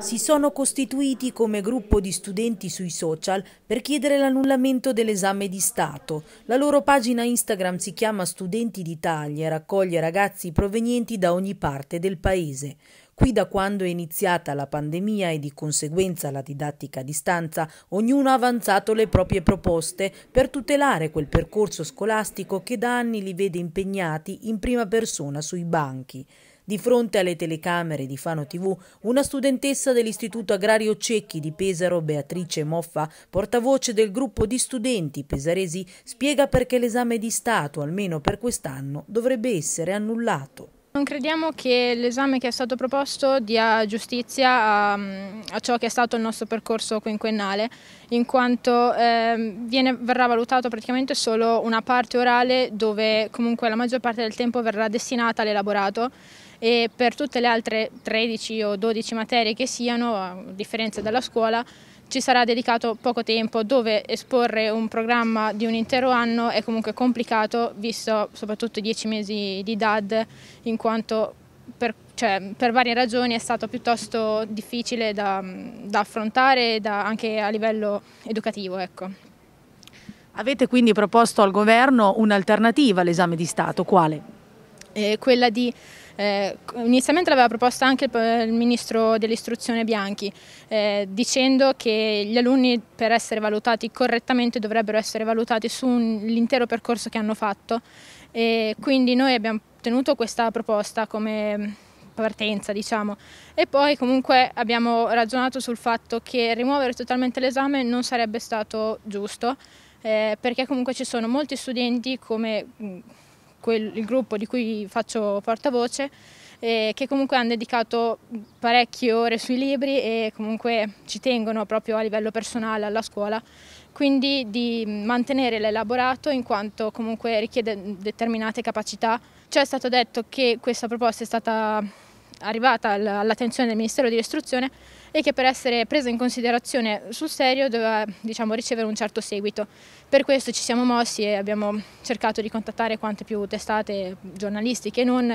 Si sono costituiti come gruppo di studenti sui social per chiedere l'annullamento dell'esame di Stato. La loro pagina Instagram si chiama Studenti d'Italia e raccoglie ragazzi provenienti da ogni parte del paese. Qui da quando è iniziata la pandemia e di conseguenza la didattica a distanza, ognuno ha avanzato le proprie proposte per tutelare quel percorso scolastico che da anni li vede impegnati in prima persona sui banchi. Di fronte alle telecamere di Fano TV, una studentessa dell'Istituto Agrario Cecchi di Pesaro, Beatrice Moffa, portavoce del gruppo di studenti pesaresi, spiega perché l'esame di Stato, almeno per quest'anno, dovrebbe essere annullato. Non crediamo che l'esame che è stato proposto dia giustizia a, a, ciò che è stato il nostro percorso quinquennale, in quanto eh, viene, verrà valutato praticamente solo una parte orale dove comunque la maggior parte del tempo verrà destinata all'elaborato e per tutte le altre 13 o 12 materie che siano, a differenza della scuola, ci sarà dedicato poco tempo dove esporre un programma di un intero anno è comunque complicato visto soprattutto i dieci mesi di DAD in quanto per, cioè, per varie ragioni è stato piuttosto difficile da, da affrontare da, anche a livello educativo. Ecco. Avete quindi proposto al governo un'alternativa all'esame di Stato, quale? eh, quella di eh, inizialmente l'aveva proposta anche il, il ministro dell'istruzione Bianchi, eh, dicendo che gli alunni per essere valutati correttamente dovrebbero essere valutati sull'intero percorso che hanno fatto. E quindi noi abbiamo tenuto questa proposta come partenza, diciamo. E poi comunque abbiamo ragionato sul fatto che rimuovere totalmente l'esame non sarebbe stato giusto, eh, perché comunque ci sono molti studenti come quel, il gruppo di cui faccio portavoce, eh, che comunque hanno dedicato parecchie ore sui libri e comunque ci tengono proprio a livello personale alla scuola, quindi di mantenere l'elaborato in quanto comunque richiede determinate capacità. Ci cioè, è stato detto che questa proposta è stata arrivata all'attenzione del Ministero dell'Istruzione e che per essere presa in considerazione sul serio doveva diciamo, ricevere un certo seguito. Per questo ci siamo mossi e abbiamo cercato di contattare quante più testate giornalistiche e non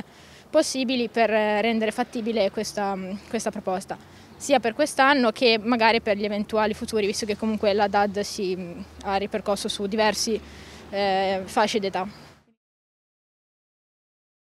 possibili per rendere fattibile questa, questa proposta, sia per quest'anno che magari per gli eventuali futuri, visto che comunque la DAD si ha ripercosso su diversi eh, fasce d'età.